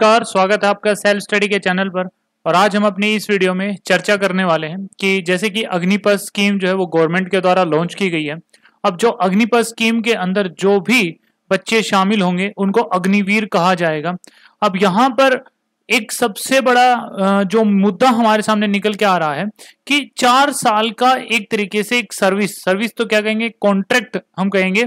नमस्कार स्वागत है आपका सेल्फ स्टडी के चैनल पर और आज हम अपनी इस वीडियो में चर्चा करने वाले हैं कि जैसे कि अग्निपथ स्कीम जो है वो गवर्नमेंट के द्वारा लॉन्च की गई है अब जो अग्निपथ स्कीम के अंदर जो भी बच्चे शामिल होंगे उनको अग्निवीर कहा जाएगा अब यहाँ पर एक सबसे बड़ा जो मुद्दा हमारे सामने निकल के आ रहा है कि चार साल का एक तरीके से एक सर्विस सर्विस तो क्या कहेंगे कॉन्ट्रैक्ट हम कहेंगे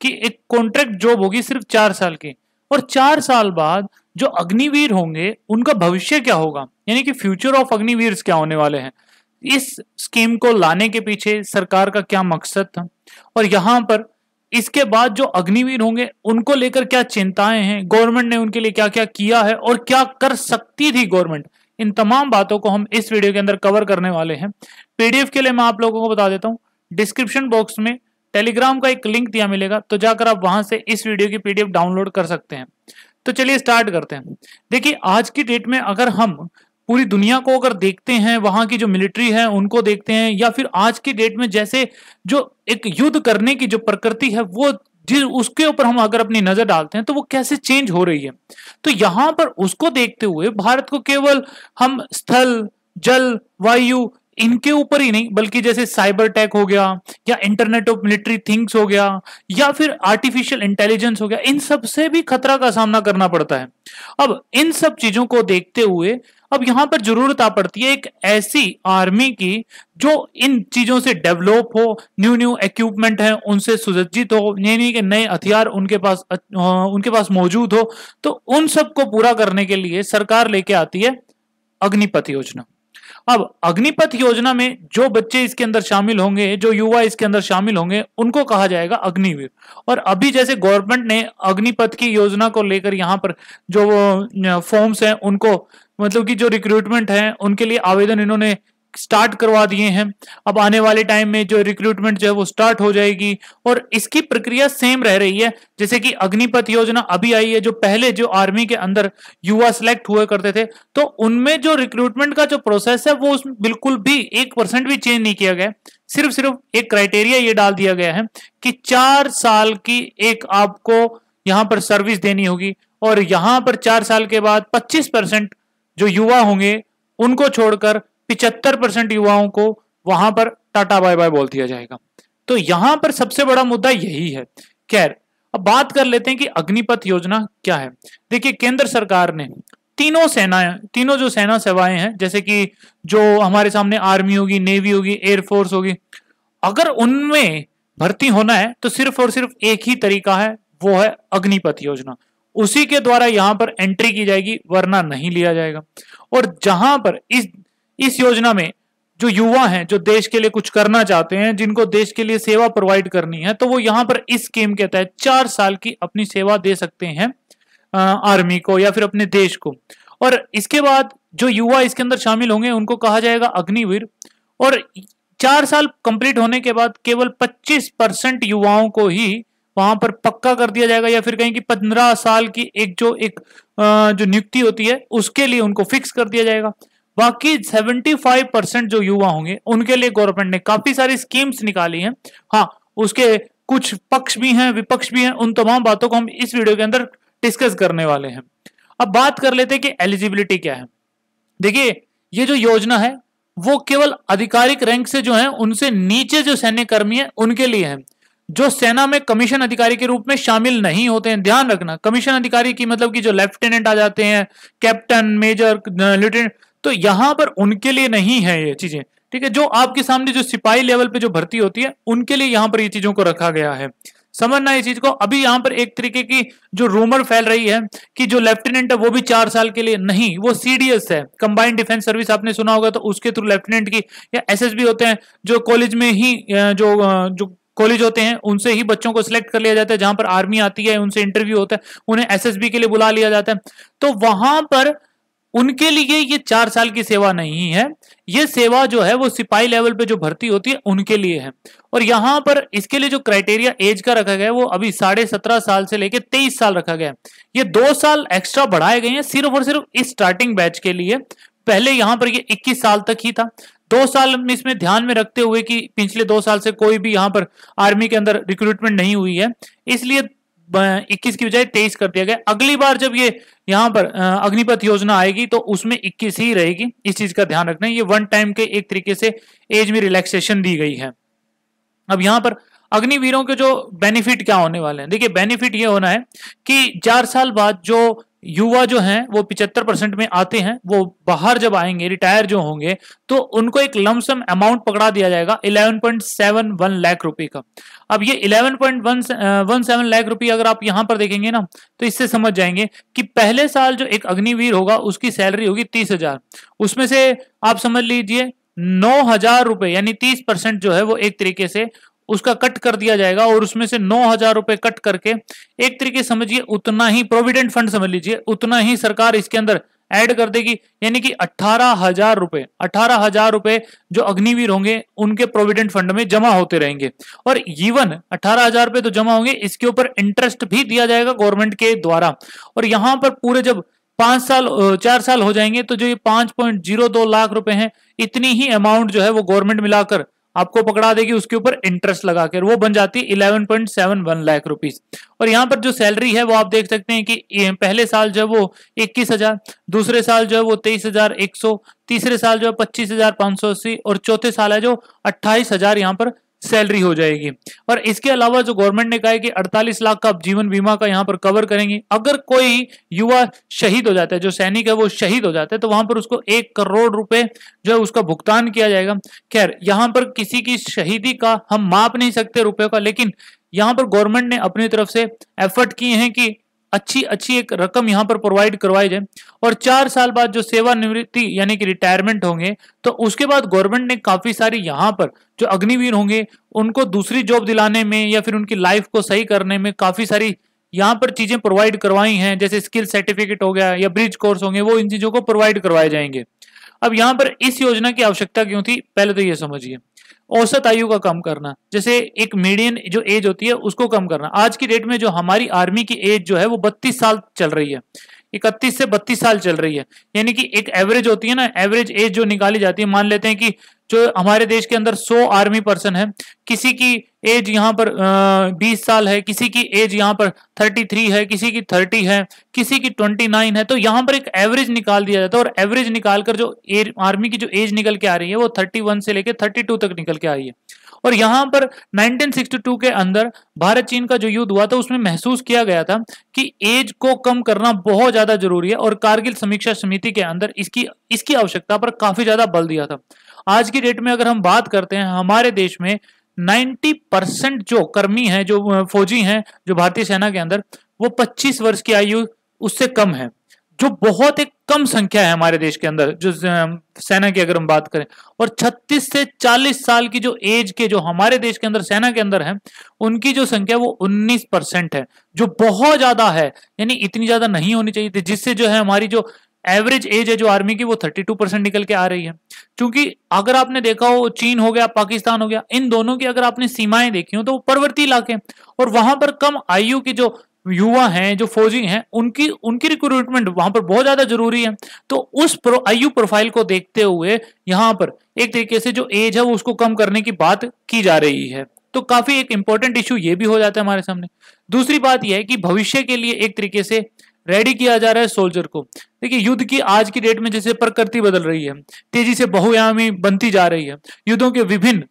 कि एक कॉन्ट्रैक्ट जॉब होगी सिर्फ चार साल की और चार साल बाद जो अग्निवीर होंगे उनका भविष्य क्या होगा यानी कि फ्यूचर ऑफ अग्निवीर क्या होने वाले हैं इस स्कीम को लाने के पीछे सरकार का क्या मकसद था और यहाँ पर इसके बाद जो अग्निवीर होंगे उनको लेकर क्या चिंताएं हैं गवर्नमेंट ने उनके लिए क्या क्या किया है और क्या कर सकती थी गवर्नमेंट इन तमाम बातों को हम इस वीडियो के अंदर कवर करने वाले हैं पीडीएफ के लिए मैं आप लोगों को बता देता हूँ डिस्क्रिप्शन बॉक्स में टेलीग्राम का एक लिंक दिया मिलेगा तो जाकर आप वहां से इस वीडियो की पीडीएफ डाउनलोड कर सकते हैं तो चलिए स्टार्ट करते हैं देखिए आज की डेट में अगर हम पूरी दुनिया को अगर देखते हैं वहां की जो मिलिट्री है उनको देखते हैं या फिर आज की डेट में जैसे जो एक युद्ध करने की जो प्रकृति है वो जिस उसके ऊपर हम अगर अपनी नजर डालते हैं तो वो कैसे चेंज हो रही है तो यहां पर उसको देखते हुए भारत को केवल हम स्थल जल वायु इनके ऊपर ही नहीं बल्कि जैसे साइबर टैक हो गया या इंटरनेट ऑफ मिलिट्री थिंग्स हो गया या फिर आर्टिफिशियल इंटेलिजेंस हो गया इन सब से भी खतरा का सामना करना पड़ता है अब इन सब चीजों को देखते हुए अब यहां पर जरूरत आ पड़ती है एक ऐसी आर्मी की जो इन चीजों से डेवलप हो न्यू न्यू इक्विपमेंट है उनसे सुसज्जित हो नए के नए हथियार उनके पास उनके पास मौजूद हो तो उन सबको पूरा करने के लिए सरकार लेके आती है अग्निपथ योजना अब अग्निपथ योजना में जो बच्चे इसके अंदर शामिल होंगे जो युवा इसके अंदर शामिल होंगे उनको कहा जाएगा अग्निवीर और अभी जैसे गवर्नमेंट ने अग्निपथ की योजना को लेकर यहाँ पर जो फॉर्म्स हैं उनको मतलब कि जो रिक्रूटमेंट है उनके लिए आवेदन इन्होंने स्टार्ट करवा दिए हैं अब आने वाले टाइम में जो रिक्रूटमेंट जो है वो स्टार्ट हो जाएगी और इसकी प्रक्रिया सेम रह रही है जैसे कि अग्निपथ योजना अभी आई है जो पहले जो आर्मी के अंदर युवा सिलेक्ट हुआ करते थे तो उनमें जो रिक्रूटमेंट का जो प्रोसेस है वो उसमें बिल्कुल भी एक परसेंट भी चेंज नहीं किया गया सिर्फ सिर्फ एक क्राइटेरिया ये डाल दिया गया है कि चार साल की एक आपको यहां पर सर्विस देनी होगी और यहां पर चार साल के बाद पच्चीस परसेंट जो युवा होंगे उनको छोड़कर पिचहत्तर परसेंट युवाओं को वहां पर टाटा बाय बाय बोल दिया जाएगा तो यहां पर सबसे बड़ा मुद्दा यही है खैर अब बात कर लेते हैं कि अग्निपथ योजना क्या है देखिए केंद्र सरकार ने तीनों सेना तीनों जो सेना सेवाएं हैं जैसे कि जो हमारे सामने आर्मी होगी नेवी होगी एयरफोर्स होगी अगर उनमें भर्ती होना है तो सिर्फ और सिर्फ एक ही तरीका है वो है अग्निपथ योजना उसी के द्वारा यहां पर एंट्री की जाएगी वरना नहीं लिया जाएगा और जहां पर इस इस योजना में जो युवा हैं जो देश के लिए कुछ करना चाहते हैं जिनको देश के लिए सेवा प्रोवाइड करनी है तो वो यहाँ पर इस स्कीम के तहत चार साल की अपनी सेवा दे सकते हैं आर्मी को या फिर अपने देश को और इसके बाद जो युवा इसके अंदर शामिल होंगे उनको कहा जाएगा अग्निवीर और चार साल कंप्लीट होने के बाद केवल 25 परसेंट युवाओं को ही वहां पर पक्का कर दिया जाएगा या फिर कहीं कि 15 साल की एक जो एक जो नियुक्ति होती है उसके लिए उनको फिक्स कर दिया जाएगा बाकी 75 परसेंट जो युवा होंगे उनके लिए गवर्नमेंट ने काफी सारी स्कीम्स निकाली हैं हाँ उसके कुछ पक्ष भी हैं विपक्ष भी हैं उन तमाम बातों को हम इस वीडियो के अंदर डिस्कस करने वाले हैं अब बात कर लेते हैं कि एलिजिबिलिटी क्या है देखिए ये जो योजना है वो केवल आधिकारिक रैंक से जो है उनसे नीचे जो सैन्य कर्मी है उनके लिए है जो सेना में कमीशन अधिकारी के रूप में शामिल नहीं होते हैं ध्यान रखना कमीशन अधिकारी की मतलब कि जो लेफ्टिनेंट आ जाते हैं कैप्टन मेजर लेफ्टिनेंट तो यहां पर उनके लिए नहीं है ये चीजें ठीक है जो आपके सामने जो सिपाही लेवल पे जो भर्ती होती है उनके लिए यहां पर ये चीजों को रखा गया है समझना ये चीज को अभी यहां पर एक तरीके की जो रूमर फैल रही है कि जो लेफ्टिनेंट है वो भी चार साल के लिए नहीं वो सीडीएस है कंबाइंड डिफेंस सर्विस आपने सुना होगा तो उसके थ्रू लेफ्टिनेंट की या एसएसबी होते हैं जो कॉलेज में ही जो जो कॉलेज होते हैं उनसे ही बच्चों को सिलेक्ट कर लिया जाता है जहां पर आर्मी आती है उनसे इंटरव्यू होता है उन्हें एस के लिए बुला लिया जाता है तो वहां पर उनके लिए ये चार साल की सेवा नहीं है ये सेवा जो है वो सिपाही लेवल पे जो भर्ती होती है उनके लिए है और यहाँ पर इसके लिए जो क्राइटेरिया एज का रखा गया है वो अभी साढ़े सत्रह साल से लेके तेईस साल रखा गया है ये दो साल एक्स्ट्रा बढ़ाए गए हैं सिर्फ और सिर्फ इस स्टार्टिंग बैच के लिए पहले यहाँ पर ये इक्कीस साल तक ही था दो साल में इसमें ध्यान में रखते हुए कि पिछले दो साल से कोई भी यहाँ पर आर्मी के अंदर रिक्रूटमेंट नहीं हुई है इसलिए 21 की बजाय 23 कर दिया गया अगली बार जब ये यहाँ पर अग्निपथ योजना आएगी तो उसमें इक्कीस ही रहेगी इस चीज का ध्यान रखना ये वन टाइम के एक तरीके से एज में रिलैक्सेशन दी गई है अब यहाँ पर अग्निवीरों के जो बेनिफिट क्या होने वाले हैं देखिए बेनिफिट ये होना है कि चार साल बाद जो युवा जो हैं वो 75 परसेंट में आते हैं वो बाहर जब आएंगे रिटायर जो होंगे तो उनको एक लमसम अमाउंट पकड़ा दिया जाएगा 11.71 लाख रुपए का अब ये 11.17 लाख रुपए अगर आप यहां पर देखेंगे ना तो इससे समझ जाएंगे कि पहले साल जो एक अग्निवीर होगा उसकी सैलरी होगी तीस उसमें से आप समझ लीजिए नौ हजार रुपए यानी तीस परसेंट जो है वो एक तरीके से उसका कट कर दिया जाएगा और उसमें से नौ हजार रुपए कट करके एक तरीके समझिए उतना ही प्रोविडेंट फंड समझ लीजिए उतना ही सरकार इसके अंदर ऐड कर देगी यानी कि अठारह हजार रुपए अठारह हजार रुपए जो अग्निवीर होंगे उनके प्रोविडेंट फंड में जमा होते रहेंगे और इवन अठारह हजार रुपए तो जमा होंगे इसके ऊपर इंटरेस्ट भी दिया जाएगा गवर्नमेंट के द्वारा और यहां पर पूरे जब पांच साल चार साल हो जाएंगे तो जो ये पांच पॉइंट जीरो दो लाख रुपए हैं इतनी ही अमाउंट जो है वो गवर्नमेंट मिलाकर आपको पकड़ा देगी उसके ऊपर इंटरेस्ट लगा कर वो बन जाती है eleven point seven one lakh rupees और यहाँ पर जो सैलरी है वो आप देख सकते हैं कि पहले साल जो है वो इक्कीस हजार दूसरे साल जो है वो तेईस हजार एक सौ तीसरे साल जो है पच्चीस हजार पांच सौ अस्सी और चौथे साल है जो अट्ठाईस हजार यहाँ पर सैलरी हो जाएगी और इसके अलावा जो गवर्नमेंट ने कहा है कि 48 लाख का जीवन बीमा का यहाँ पर कवर करेंगे अगर कोई युवा शहीद हो जाता है जो सैनिक है वो शहीद हो जाता है तो वहां पर उसको एक करोड़ रुपए जो है उसका भुगतान किया जाएगा खैर यहाँ पर किसी की शहीदी का हम माप नहीं सकते रुपये का लेकिन यहाँ पर गवर्नमेंट ने अपनी तरफ से एफर्ट किए हैं कि अच्छी अच्छी एक रकम यहाँ पर प्रोवाइड करवाई जाए और चार साल बाद जो सेवानिवृत्ति यानी कि रिटायरमेंट होंगे तो उसके बाद गवर्नमेंट ने काफी सारी यहाँ पर जो अग्निवीर होंगे उनको दूसरी जॉब दिलाने में या फिर उनकी लाइफ को सही करने में काफी सारी यहाँ पर चीजें प्रोवाइड करवाई हैं जैसे स्किल सर्टिफिकेट हो गया या ब्रिज कोर्स होंगे वो इन चीजों को प्रोवाइड करवाए जाएंगे अब यहां पर इस योजना की आवश्यकता क्यों थी पहले तो यह समझिए औसत आयु का कम करना जैसे एक मीडियन जो एज होती है उसको कम करना आज की डेट में जो हमारी आर्मी की एज जो है वो बत्तीस साल चल रही है इकतीस से बत्तीस साल चल रही है यानी कि एक एवरेज होती है ना एवरेज एज जो निकाली जाती है मान लेते हैं कि जो हमारे देश के अंदर 100 आर्मी पर्सन है किसी की एज यहाँ पर बीस साल है किसी की एज यहाँ पर थर्टी थ्री है किसी की थर्टी है किसी की ट्वेंटी नाइन है तो यहाँ पर एक एवरेज निकाल दिया जाता है और एवरेज निकाल कर जो एर, आर्मी की जो एज निकल के आ रही है वो थर्टी वन से लेकर थर्टी टू तक निकल के आई है और यहाँ पर 1962 के अंदर भारत चीन का जो युद्ध हुआ था उसमें महसूस किया गया था कि एज को कम करना बहुत ज्यादा जरूरी है और कारगिल समीक्षा समिति के अंदर इसकी इसकी आवश्यकता पर काफी ज्यादा बल दिया था आज की डेट में अगर हम बात करते हैं हमारे देश में 90 परसेंट जो कर्मी हैं जो फौजी हैं जो भारतीय सेना के अंदर वो 25 वर्ष की आयु उससे कम है जो बहुत एक कम संख्या है हमारे देश के अंदर जो सेना की अगर हम बात करें और 36 से 40 साल की जो एज के जो हमारे देश के अंदर सेना के अंदर है उनकी जो संख्या वो 19 परसेंट है जो बहुत ज्यादा है यानी इतनी ज्यादा नहीं होनी चाहिए थी जिससे जो है हमारी जो एवरेज एज है जो आर्मी की वो 32 परसेंट निकल के आ रही है क्योंकि अगर आपने देखा हो चीन हो गया पाकिस्तान हो गया इन दोनों की अगर आपने सीमाएं देखी हो तो पर्वतीय इलाके और वहां पर कम आयु की जो युवा हैं जो फौजी हैं उनकी उनकी रिक्रूटमेंट वहां पर बहुत ज्यादा जरूरी है तो उस प्रो, आयु प्रोफाइल को देखते हुए यहाँ पर एक तरीके से जो एज है वो उसको कम करने की बात की जा रही है तो काफी एक इंपॉर्टेंट इश्यू ये भी हो जाता है हमारे सामने दूसरी बात यह है कि भविष्य के लिए एक तरीके से रेडी किया जा रहा है सोल्जर को देखिए युद्ध की आज की डेट में जैसे प्रकृति बदल रही है तेजी से बहुयामी बनती जा रही है युद्धों के विभिन्न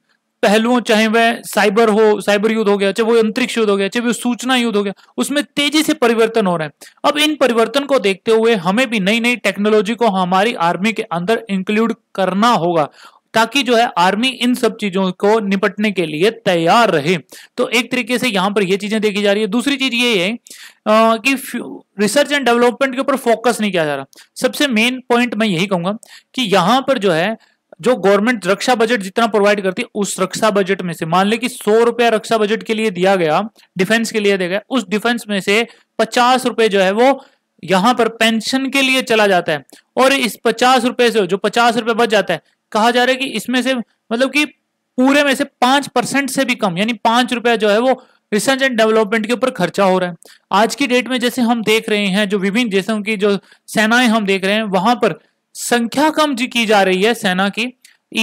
पहलुओं चाहे वह साइबर हो साइबर युद्ध हो गया चाहे वो अंतरिक्ष युद्ध हो गया चाहे वो सूचना युद्ध हो गया उसमें तेजी से परिवर्तन हो रहा है अब इन परिवर्तन को देखते हुए हमें भी नई नई टेक्नोलॉजी को हमारी आर्मी के अंदर इंक्लूड करना होगा ताकि जो है आर्मी इन सब चीजों को निपटने के लिए तैयार रहे तो एक तरीके से यहां पर यह चीजें देखी जा रही है दूसरी चीज ये है कि रिसर्च एंड डेवलपमेंट के ऊपर फोकस नहीं किया जा रहा सबसे मेन पॉइंट मैं यही कहूंगा कि यहां पर जो है जो गवर्नमेंट रक्षा बजट जितना प्रोवाइड करती है उस रक्षा बजट में से मान ले कि सौ रुपया रक्षा बजट के लिए दिया गया डिफेंस के लिए दिया गया उस डिफेंस में से पचास रुपए जो है वो यहां पर पेंशन के लिए चला जाता है और इस पचास रुपए से जो पचास रुपए बच जाता है कहा जा रहा है कि इसमें से मतलब कि पूरे में से पांच परसेंट से भी कम यानी पांच रुपया जो है वो रिसर्च एंड डेवलपमेंट के ऊपर खर्चा हो रहा है आज की डेट में जैसे हम देख रहे हैं जो विभिन्न देशों की जो सेनाएं हम देख रहे हैं वहां पर संख्या कम जी की जा रही है सेना की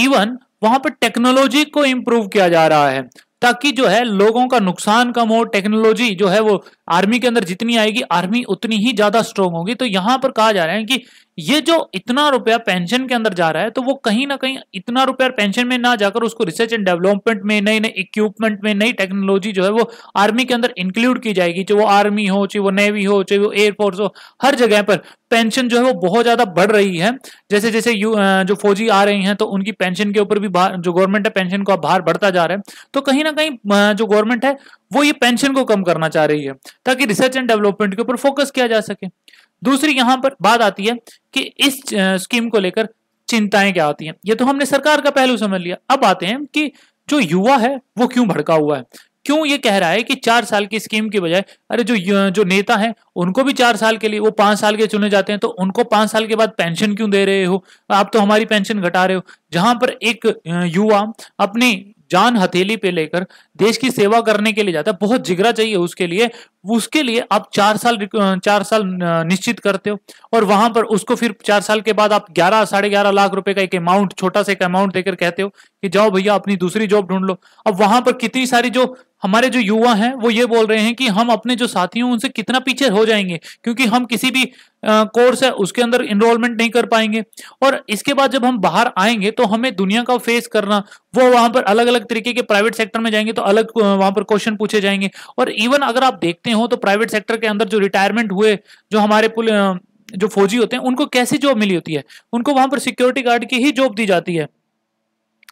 इवन वहां पर टेक्नोलॉजी को इम्प्रूव किया जा रहा है ताकि जो है लोगों का नुकसान कम हो टेक्नोलॉजी जो है वो आर्मी के अंदर जितनी आएगी आर्मी उतनी ही ज्यादा स्ट्रोंग होगी तो यहां पर कहा जा रहा है कि ये जो इतना रुपया पेंशन के अंदर जा रहा है तो वो कहीं ना कहीं इतना रुपया पेंशन में ना जाकर उसको रिसर्च एंड डेवलपमेंट में नई नई इक्विपमेंट में नई टेक्नोलॉजी जो है वो आर्मी के अंदर इंक्लूड की जाएगी चाहे वो आर्मी हो चाहे वो नेवी हो चाहे वो एयरफोर्स हो हर जगह पर पेंशन जो है वो बहुत ज्यादा बढ़ रही है जैसे जैसे यू जो फौजी आ रही हैं तो उनकी पेंशन के ऊपर भी जो गवर्नमेंट है पेंशन का भार बढ़ता जा रहा है तो कहीं ना कहीं जो गवर्नमेंट है वो ये पेंशन को कम करना चाह रही है ताकि रिसर्च एंड डेवलपमेंट के ऊपर फोकस किया जा सके दूसरी यहां पर बात आती है कि इस स्कीम को लेकर चिंताएं क्या आती हैं ये तो हमने सरकार का पहलू समझ लिया अब आते हैं कि जो युवा है वो क्यों भड़का हुआ है क्यों ये कह रहा है कि चार साल की स्कीम की बजाय अरे जो जो नेता हैं उनको भी चार साल के लिए वो पांच साल के चुने जाते हैं तो उनको पांच साल के बाद पेंशन क्यों दे रहे हो आप तो हमारी पेंशन घटा रहे हो जहां पर एक युवा अपनी जान हथेली पे लेकर देश की सेवा करने के लिए जाता है बहुत जिगरा चाहिए उसके लिए उसके लिए आप चार साल चार साल निश्चित करते हो और वहां पर उसको फिर चार साल के बाद आप ग्यारह साढ़े ग्यारह लाख रुपए का एक अमाउंट छोटा सा एक अमाउंट देकर कहते हो कि जाओ भैया अपनी दूसरी जॉब ढूंढ लो अब वहां पर कितनी सारी जो हमारे जो युवा हैं वो ये बोल रहे हैं कि हम अपने जो साथी हैं उनसे कितना पीछे हो जाएंगे क्योंकि हम किसी भी कोर्स है उसके अंदर इनरोलमेंट नहीं कर पाएंगे और इसके बाद जब हम बाहर आएंगे तो हमें दुनिया का फेस करना वो वहां पर अलग अलग तरीके के प्राइवेट सेक्टर में जाएंगे तो अलग वहां पर क्वेश्चन पूछे जाएंगे और इवन अगर आप देखते हो तो प्राइवेट सेक्टर के अंदर जो रिटायरमेंट हुए जो हमारे जो फौजी होते हैं उनको कैसी जॉब मिली होती है उनको वहां पर सिक्योरिटी गार्ड की ही जॉब दी जाती है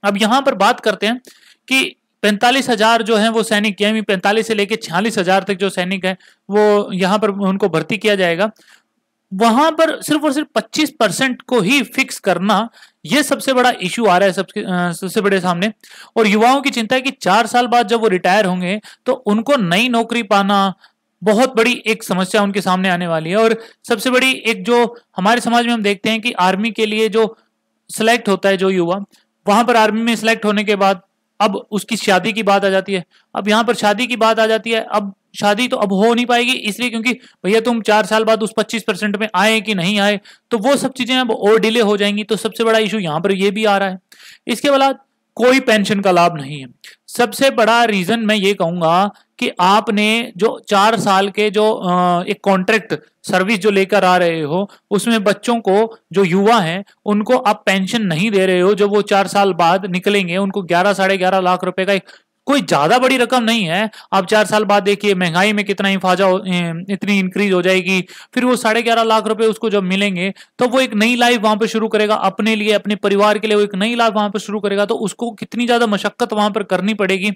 अब यहां पर बात करते हैं कि पैंतालीस हजार जो है वो सैनिक यानी पैंतालीस से लेकर छियालीस हजार तक जो सैनिक है वो यहाँ पर उनको भर्ती किया जाएगा वहां पर सिर्फ और सिर्फ पच्चीस परसेंट को ही फिक्स करना ये सबसे बड़ा इश्यू आ रहा है सबसे सबसे बड़े सामने और युवाओं की चिंता है कि चार साल बाद जब वो रिटायर होंगे तो उनको नई नौकरी पाना बहुत बड़ी एक समस्या उनके सामने आने वाली है और सबसे बड़ी एक जो हमारे समाज में हम देखते हैं कि आर्मी के लिए जो सिलेक्ट होता है जो युवा वहां पर आर्मी में सिलेक्ट होने के बाद अब उसकी शादी की बात आ जाती है अब यहाँ पर शादी की बात आ जाती है अब शादी तो अब हो नहीं पाएगी इसलिए क्योंकि भैया तुम चार साल बाद उस 25 परसेंट में आए कि नहीं आए तो वो सब चीजें अब और डिले हो जाएंगी तो सबसे बड़ा इशू यहाँ पर ये भी आ रहा है इसके बाद कोई पेंशन का लाभ नहीं है सबसे बड़ा रीजन मैं ये कहूंगा कि आपने जो चार साल के जो एक कॉन्ट्रैक्ट सर्विस जो लेकर आ रहे हो उसमें बच्चों को जो युवा हैं उनको आप पेंशन नहीं दे रहे हो जो वो चार साल बाद निकलेंगे उनको ग्यारह साढ़े ग्यारह लाख रुपए का एक कोई ज्यादा बड़ी रकम नहीं है आप चार साल बाद देखिए महंगाई में कितना हिफाजा इतनी इंक्रीज हो जाएगी फिर वो साढ़े ग्यारह लाख रुपए उसको जब मिलेंगे तो वो एक नई लाइफ वहां पर शुरू करेगा अपने लिए अपने परिवार के लिए वो एक नई लाइफ वहां पर शुरू करेगा तो उसको कितनी ज्यादा मशक्कत वहां पर करनी पड़ेगी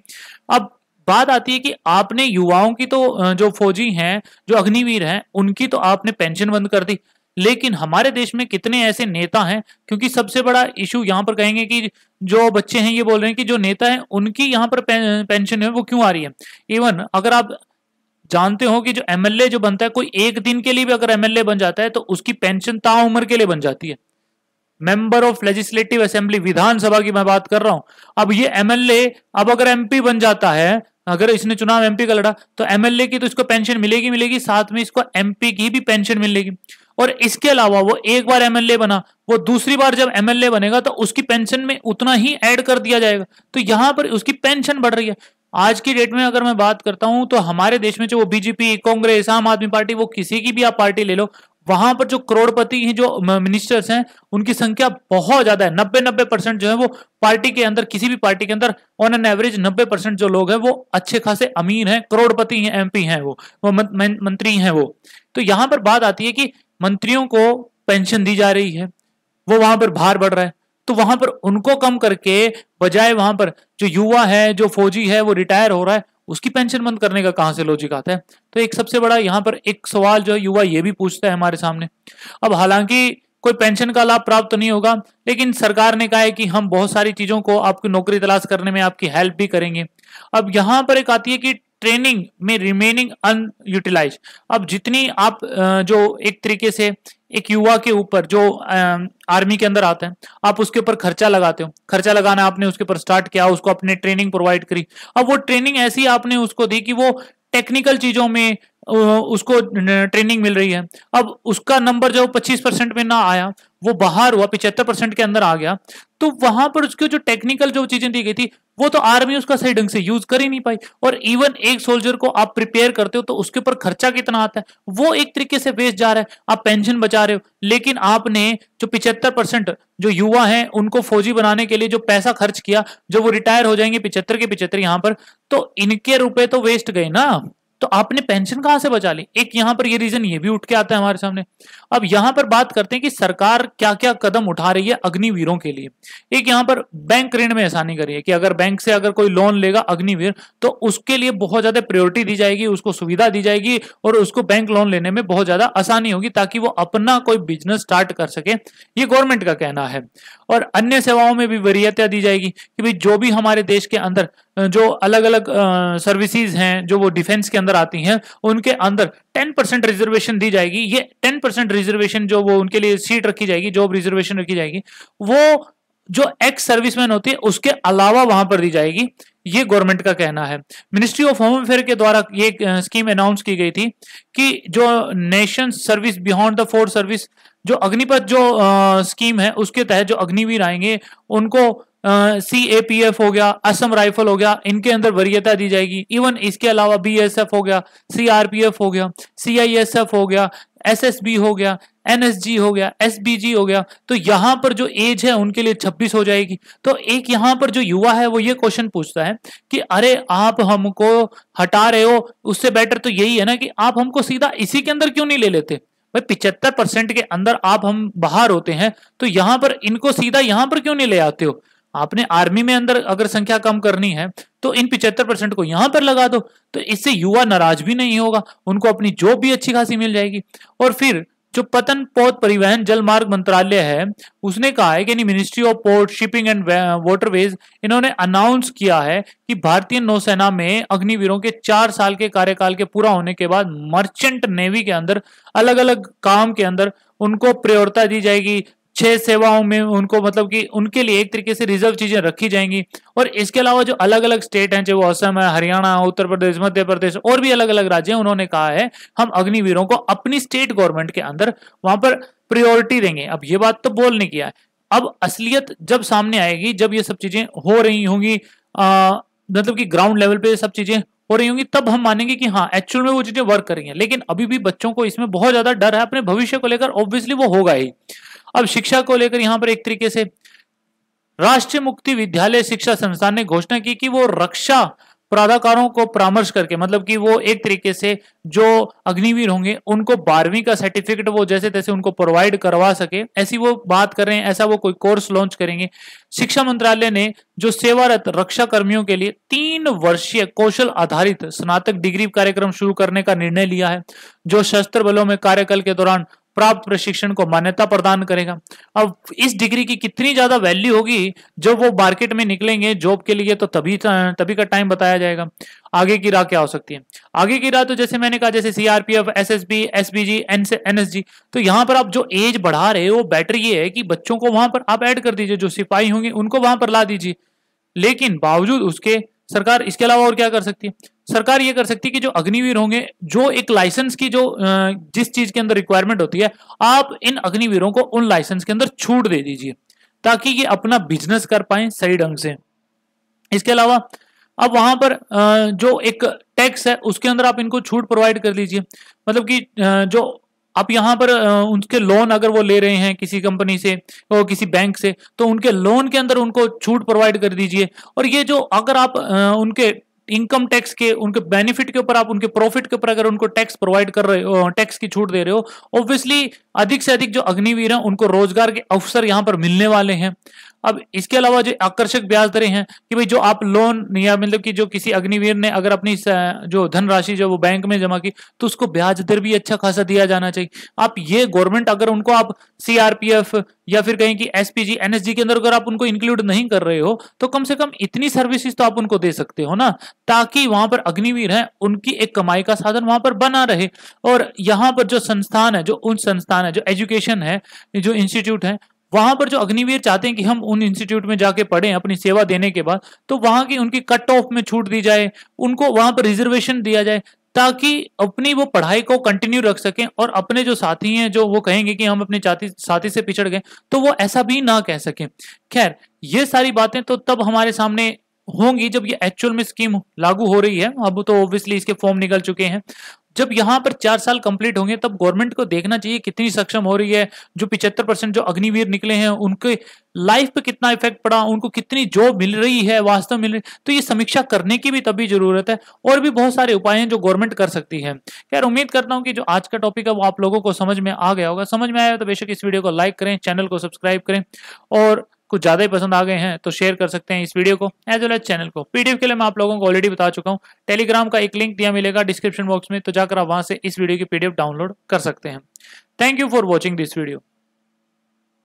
अब बात आती है कि आपने युवाओं की तो जो फौजी हैं जो अग्निवीर हैं उनकी तो आपने पेंशन बंद कर दी लेकिन हमारे देश में कितने ऐसे नेता हैं क्योंकि सबसे बड़ा इशू यहां पर कहेंगे कि जो बच्चे हैं ये बोल रहे हैं कि जो नेता है उनकी यहाँ पर पेंशन है वो क्यों आ रही है इवन अगर आप जानते हो कि जो एमएलए जो बनता है कोई एक दिन के लिए भी अगर एमएलए बन जाता है तो उसकी पेंशन ता उम्र के लिए बन जाती है मेंबर ऑफ लेजिस्लेटिव असेंबली विधानसभा की मैं बात कर रहा हूं अब ये एमएलए अब अगर एमपी बन जाता है अगर इसने चुनाव एमपी का लड़ा तो एमएलए की तो इसको पेंशन मिलेगी मिलेगी साथ में इसको एमपी की भी पेंशन मिलेगी और इसके अलावा वो एक बार एमएलए बना वो दूसरी बार जब एमएलए बनेगा तो उसकी पेंशन में उतना ही ऐड कर दिया जाएगा तो यहां पर उसकी पेंशन बढ़ रही है आज की डेट में अगर मैं बात करता हूं तो हमारे देश में जो बीजेपी कांग्रेस आम आदमी पार्टी वो किसी की भी आप पार्टी ले लो वहां पर जो करोड़पति हैं जो मिनिस्टर्स हैं उनकी संख्या बहुत ज्यादा है नब्बे नब्बे परसेंट जो है वो पार्टी के अंदर किसी भी पार्टी के अंदर ऑन एन एवरेज नब्बे परसेंट जो लोग हैं वो अच्छे खासे अमीर हैं करोड़पति हैं एमपी हैं वो वो मंत्री हैं वो तो यहां पर बात आती है कि मंत्रियों को पेंशन दी जा रही है वो वहां पर भार बढ़ रहा है तो वहां पर उनको कम करके बजाय वहां पर जो युवा है जो फौजी है वो रिटायर हो रहा है उसकी पेंशन बंद करने का कहां से लॉजिक आता है तो एक सबसे बड़ा यहाँ पर एक सवाल जो है युवा ये भी पूछता है हमारे सामने अब हालांकि कोई पेंशन का लाभ प्राप्त तो नहीं होगा लेकिन सरकार ने कहा है कि हम बहुत सारी चीजों को आपकी नौकरी तलाश करने में आपकी हेल्प भी करेंगे अब यहाँ पर एक आती है कि ट्रेनिंग में रिमेनिंग अनयूटिलाइज अब जितनी आप जो एक तरीके से एक युवा के ऊपर जो आर्मी के अंदर आता है आप उसके ऊपर खर्चा लगाते हो खर्चा लगाना आपने उसके ऊपर स्टार्ट किया उसको अपने ट्रेनिंग प्रोवाइड करी अब वो ट्रेनिंग ऐसी आपने उसको दी कि वो टेक्निकल चीजों में उसको ट्रेनिंग मिल रही है अब उसका नंबर जब पच्चीस परसेंट में ना आया वो बाहर हुआ पिछहत्तर परसेंट के अंदर आ गया तो वहां पर उसके जो टेक्निकल जो चीजें दी गई थी वो तो आर्मी उसका सही ढंग से यूज कर ही नहीं पाई और इवन एक सोल्जर को आप प्रिपेयर करते हो तो उसके ऊपर खर्चा कितना आता है वो एक तरीके से वेस्ट जा रहा है आप पेंशन बचा रहे हो लेकिन आपने जो पिछहत्तर परसेंट जो युवा हैं उनको फौजी बनाने के लिए जो पैसा खर्च किया जो वो रिटायर हो जाएंगे पिछहत्तर के पिछहत्तर यहां पर तो इनके रुपए तो वेस्ट गए ना तो आपने पेंशन कहां से बचा ली एक यहां पर ये रीजन ये भी उठ के आता है हमारे सामने अब यहां पर बात करते हैं कि सरकार क्या क्या कदम उठा रही है अग्निवीरों के लिए एक यहां पर बैंक ऋण में ऐसा नहीं करिए कि अगर बैंक से अगर कोई लोन लेगा अग्निवीर तो उसके लिए बहुत ज्यादा प्रियोरिटी दी जाएगी उसको सुविधा दी जाएगी और उसको बैंक लोन लेने में बहुत ज्यादा आसानी होगी ताकि वो अपना कोई बिजनेस स्टार्ट कर सके ये गवर्नमेंट का कहना है और अन्य सेवाओं में भी वरीयता दी जाएगी कि भाई जो भी हमारे देश के अंदर जो अलग अलग सर्विसेज हैं जो वो डिफेंस के अंदर आती हैं उनके अंदर 10 परसेंट रिजर्वेशन दी जाएगी ये 10 परसेंट रिजर्वेशन जो वो उनके लिए सीट रखी जाएगी जॉब रिजर्वेशन रखी जाएगी वो जो एक्स सर्विसमैन होती है उसके अलावा वहां पर दी जाएगी ये गवर्नमेंट का कहना है मिनिस्ट्री ऑफ होम अफेयर के द्वारा ये स्कीम अनाउंस की गई थी कि जो nation service beyond the four service जो अग्निपथ जो आ, स्कीम है उसके तहत जो अग्निवीर आएंगे उनको सी ए पी एफ हो गया असम राइफल हो गया इनके अंदर वरीयता दी जाएगी इवन इसके अलावा बी एस एफ हो गया सी आर पी एफ हो गया सी आई एस एफ हो गया एस एस बी हो गया एन एस जी हो गया एस बी जी हो गया तो यहाँ पर जो एज है उनके लिए छब्बीस हो जाएगी तो एक यहाँ पर जो युवा है वो ये क्वेश्चन पूछता है कि अरे आप हमको हटा रहे हो उससे बेटर तो यही है ना कि आप हमको सीधा इसी के अंदर क्यों नहीं ले लेते भाई पिछहत्तर परसेंट के अंदर आप हम बाहर होते हैं तो यहाँ पर इनको सीधा यहाँ पर क्यों नहीं ले आते हो आपने आर्मी में अंदर अगर संख्या कम करनी है तो इन पिछहत्तर परसेंट को यहां पर लगा दो तो इससे युवा नाराज भी नहीं होगा उनको अपनी जॉब भी अच्छी खासी मिल जाएगी और फिर जो पतन पोत परिवहन जलमार्ग मंत्रालय है उसने कहा है कि ministry of port shipping and waterways इन्होंने अनाउंस किया है कि भारतीय नौसेना में अग्निवीरों के चार साल के कार्यकाल के पूरा होने के बाद मर्चेंट नेवी के अंदर अलग अलग काम के अंदर उनको प्रायोरिता दी जाएगी छह सेवाओं में उनको मतलब कि उनके लिए एक तरीके से रिजर्व चीजें रखी जाएंगी और इसके अलावा जो अलग अलग स्टेट हैं चाहे वो असम है हरियाणा उत्तर प्रदेश मध्य प्रदेश और भी अलग अलग राज्य हैं उन्होंने कहा है हम अग्निवीरों को अपनी स्टेट गवर्नमेंट के अंदर वहां पर प्रियोरिटी देंगे अब ये बात तो बोल ने किया है अब असलियत जब सामने आएगी जब ये सब चीजें हो रही होंगी मतलब कि ग्राउंड लेवल पे ये सब चीजें हो रही होंगी तब हम मानेंगे कि हाँ एक्चुअल में वो चीजें वर्क करेंगी लेकिन अभी भी बच्चों को इसमें बहुत ज्यादा डर है अपने भविष्य को लेकर ऑब्वियसली वो होगा ही अब शिक्षा को लेकर यहां पर एक तरीके से राष्ट्रीय मुक्ति विद्यालय शिक्षा संस्थान ने घोषणा की कि वो रक्षा प्राधाकारों को परामर्श करके मतलब कि वो एक तरीके से जो अग्निवीर होंगे उनको बारहवीं का सर्टिफिकेट वो जैसे तैसे उनको प्रोवाइड करवा सके ऐसी वो बात कर रहे हैं ऐसा वो कोई कोर्स लॉन्च करेंगे शिक्षा मंत्रालय ने जो सेवारत रक्षा कर्मियों के लिए तीन वर्षीय कौशल आधारित स्नातक डिग्री कार्यक्रम शुरू करने का निर्णय लिया है जो शस्त्र बलों में कार्यकाल के दौरान प्राप्त प्रशिक्षण को मान्यता प्रदान करेगा अब इस डिग्री की कितनी ज्यादा वैल्यू होगी जब वो मार्केट में निकलेंगे जॉब के लिए तो तभी तभी का टाइम बताया जाएगा आगे की राह क्या हो सकती है आगे की राह तो जैसे मैंने कहा जैसे CRPF S S S B N SBG NSG तो यहाँ पर आप जो एज बढ़ा रहे हो बेटर ये है कि बच्चों को वहां पर आप एड कर दीजिए जो सिपाही होंगे उनको वहां पर ला दीजिए लेकिन बावजूद उसके सरकार इसके अलावा और क्या कर सकती है सरकार ये कर सकती है कि जो अग्निवीर होंगे जो एक लाइसेंस की जो जिस चीज के अंदर रिक्वायरमेंट होती है आप इन अग्निवीरों को उन लाइसेंस के अंदर छूट दे दीजिए ताकि ये अपना बिजनेस कर पाए सही ढंग से इसके अलावा अब वहां पर जो एक टैक्स है उसके अंदर आप इनको छूट प्रोवाइड कर दीजिए मतलब कि जो अब यहाँ पर उनके लोन अगर वो ले रहे हैं किसी कंपनी से और किसी बैंक से तो उनके लोन के अंदर उनको छूट प्रोवाइड कर दीजिए और ये जो अगर आप उनके इनकम टैक्स के उनके बेनिफिट के ऊपर आप उनके प्रॉफिट के ऊपर अगर उनको टैक्स प्रोवाइड कर रहे हो टैक्स की छूट दे रहे हो ऑब्वियसली अधिक से अधिक जो अग्निवीर हैं उनको रोजगार के अवसर यहाँ पर मिलने वाले हैं अब इसके अलावा जो आकर्षक ब्याज दरें हैं कि भाई जो आप लोन या मतलब कि जो किसी अग्निवीर ने अगर अपनी जो धनराशि जो वो बैंक में जमा की तो उसको ब्याज दर भी अच्छा खासा दिया जाना चाहिए आप ये गवर्नमेंट अगर उनको आप सीआरपीएफ या फिर कहें कि एसपीजी एनएसजी के अंदर अगर आप उनको इंक्लूड नहीं कर रहे हो तो कम से कम इतनी सर्विसेज तो आप उनको दे सकते हो ना ताकि वहां पर अग्निवीर है उनकी एक कमाई का साधन वहां पर बना रहे और यहाँ पर जो संस्थान है जो उन संस्थान है जो एजुकेशन है जो इंस्टीट्यूट है वहां पर जो अग्निवीर चाहते हैं कि हम उन इंस्टीट्यूट में जाके पढ़े अपनी सेवा देने के बाद तो वहां की उनकी कट ऑफ में छूट दी जाए उनको वहां पर रिजर्वेशन दिया जाए ताकि अपनी वो पढ़ाई को कंटिन्यू रख सकें और अपने जो साथी हैं जो वो कहेंगे कि हम अपने साथी साथी से पिछड़ गए तो वो ऐसा भी ना कह सकें खैर ये सारी बातें तो तब हमारे सामने होंगी जब ये एक्चुअल में स्कीम लागू हो रही है अब तो ऑब्वियसली इसके फॉर्म निकल चुके हैं जब यहाँ पर चार साल कंप्लीट होंगे तब गवर्नमेंट को देखना चाहिए कितनी सक्षम हो रही है जो पिछहत्तर परसेंट जो अग्निवीर निकले हैं उनके लाइफ पे कितना इफेक्ट पड़ा उनको कितनी जॉब मिल रही है वास्तव मिल रही तो ये समीक्षा करने की भी तभी जरूरत है और भी बहुत सारे उपाय हैं जो गवर्नमेंट कर सकती है यार उम्मीद करता हूँ कि जो आज का टॉपिक है वो आप लोगों को समझ में आ गया होगा समझ में आया तो बेशक इस वीडियो को लाइक करें चैनल को सब्सक्राइब करें और कुछ ज़्यादा ही पसंद आ गए हैं तो शेयर कर सकते हैं इस वीडियो को एज वेल एज चैनल को पीडीएफ के लिए मैं आप लोगों को ऑलरेडी बता चुका हूँ टेलीग्राम का एक लिंक दिया मिलेगा डिस्क्रिप्शन बॉक्स में तो जाकर आप वहां से इस वीडियो की पीडीएफ डाउनलोड कर सकते हैं thank you for watching this video